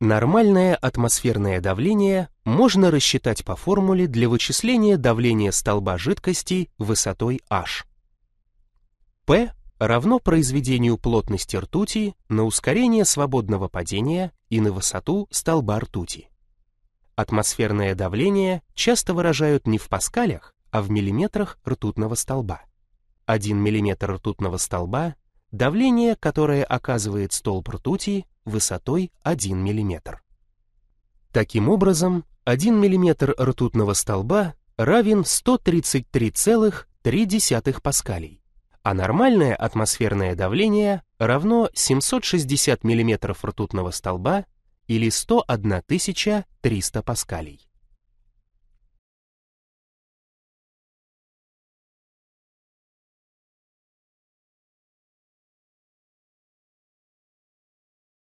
Нормальное атмосферное давление можно рассчитать по формуле для вычисления давления столба жидкости высотой h. P равно произведению плотности ртути на ускорение свободного падения и на высоту столба ртути. Атмосферное давление часто выражают не в паскалях, а в миллиметрах ртутного столба. 1 миллиметр ртутного столба давление, которое оказывает столб ртути, высотой 1 мм. Таким образом, 1 мм ртутного столба равен 133,3 паскалей, а нормальное атмосферное давление равно 760 мм ртутного столба или 101 300 паскалей.